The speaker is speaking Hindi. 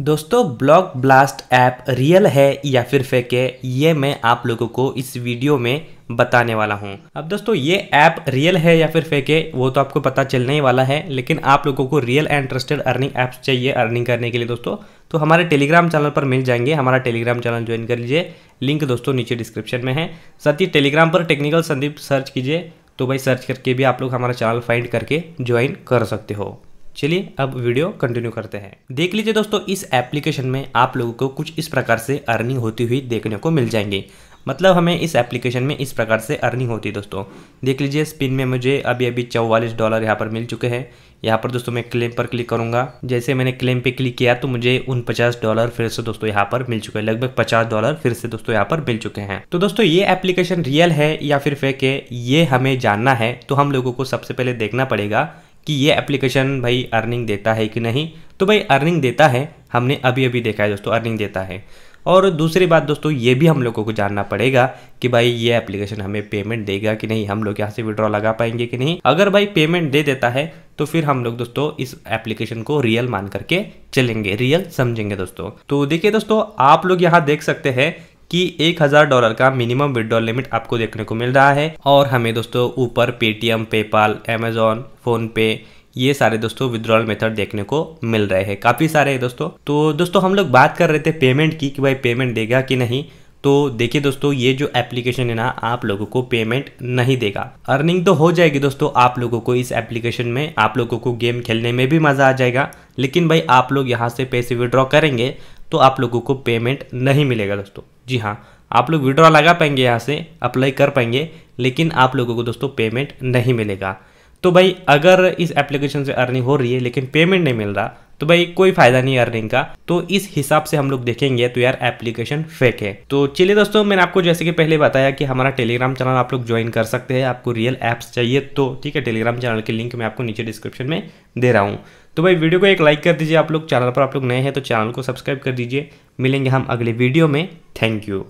दोस्तों ब्लॉक ब्लास्ट ऐप रियल है या फिर फेक है ये मैं आप लोगों को इस वीडियो में बताने वाला हूँ अब दोस्तों ये ऐप रियल है या फिर फेक है वो तो आपको पता चलने ही वाला है लेकिन आप लोगों को real and trusted earning apps चाहिए अर्निंग करने के लिए दोस्तों तो हमारे टेलीग्राम चैनल पर मिल जाएंगे हमारा टेलीग्राम चैनल ज्वाइन कर लीजिए लिंक दोस्तों नीचे डिस्क्रिप्शन में है साथ ही टेलीग्राम पर टेक्निकल संदीप सर्च कीजिए तो भाई सर्च करके भी आप लोग हमारा चैनल फाइंड करके ज्वाइन कर सकते हो चलिए अब वीडियो कंटिन्यू करते हैं देख लीजिए दोस्तों इस एप्लीकेशन में आप लोगों को कुछ इस प्रकार से अर्निंग होती हुई देखने को मिल जाएंगे मतलब हमें इस एप्लीकेशन में इस प्रकार से अर्निंग होती है दोस्तों देख लीजिए स्पिन में मुझे अभी अभी चौवालीस डॉलर यहाँ पर मिल चुके हैं यहाँ पर दोस्तों मैं क्लेम पर क्लिक करूँगा जैसे मैंने क्लेम पे क्लिक किया तो मुझे उन पचास डॉलर फिर से दोस्तों यहाँ पर मिल चुके हैं लगभग पचास डॉलर फिर से दोस्तों यहाँ पर मिल चुके हैं तो दोस्तों ये एप्लीकेशन रियल है या फिर फेक है ये हमें जानना है तो हम लोगों को सबसे पहले देखना पड़ेगा कि ये एप्लीकेशन भाई अर्निंग देता है कि नहीं तो भाई अर्निंग देता है हमने अभी अभी देखा है दोस्तों अर्निंग देता है और दूसरी बात दोस्तों ये भी हम लोगों को जानना पड़ेगा कि भाई ये एप्लीकेशन हमें पेमेंट देगा कि नहीं हम लोग यहाँ से विड्रॉ लगा पाएंगे कि नहीं अगर भाई पेमेंट दे देता है तो फिर हम लोग दोस्तों इस एप्लीकेशन को रियल मान करके चलेंगे रियल समझेंगे दोस्तों तो देखिए दोस्तों आप लोग यहाँ देख सकते हैं कि एक हजार डॉलर का मिनिमम विड्रॉल लिमिट आपको देखने को मिल रहा है और हमें दोस्तों ऊपर पेटीएम पेपाल अमेजोन फोनपे ये सारे दोस्तों विद्रॉल मेथड देखने को मिल रहे हैं काफ़ी सारे है दोस्तों तो दोस्तों हम लोग बात कर रहे थे पेमेंट की कि भाई पेमेंट देगा कि नहीं तो देखिए दोस्तों ये जो एप्लीकेशन है ना आप लोगों को पेमेंट नहीं देगा अर्निंग तो हो जाएगी दोस्तों आप लोगों को इस एप्लीकेशन में आप लोगों को गेम खेलने में भी मज़ा आ जाएगा लेकिन भाई आप लोग यहाँ से पैसे विड्रॉ करेंगे तो आप लोगों को पेमेंट नहीं मिलेगा दोस्तों जी हाँ आप लोग विड्रॉ लगा पाएंगे यहाँ से अप्लाई कर पाएंगे लेकिन आप लोगों को दोस्तों पेमेंट नहीं मिलेगा तो भाई अगर इस एप्लीकेशन से अर्निंग हो रही है लेकिन पेमेंट नहीं मिल रहा तो भाई कोई फायदा नहीं अर्निंग का तो इस हिसाब से हम लोग देखेंगे तो यार एप्लीकेशन फेक है तो चलिए दोस्तों मैंने आपको जैसे कि पहले बताया कि हमारा टेलीग्राम चैनल आप लोग ज्वाइन कर सकते हैं आपको रियल एप्स चाहिए तो ठीक है टेलीग्राम चैनल की लिंक मैं आपको नीचे डिस्क्रिप्शन में दे रहा हूँ तो भाई वीडियो को एक लाइक कर दीजिए आप लोग चैनल पर आप लोग नए हैं तो चैनल को सब्सक्राइब कर दीजिए मिलेंगे हम अगले वीडियो में थैंक यू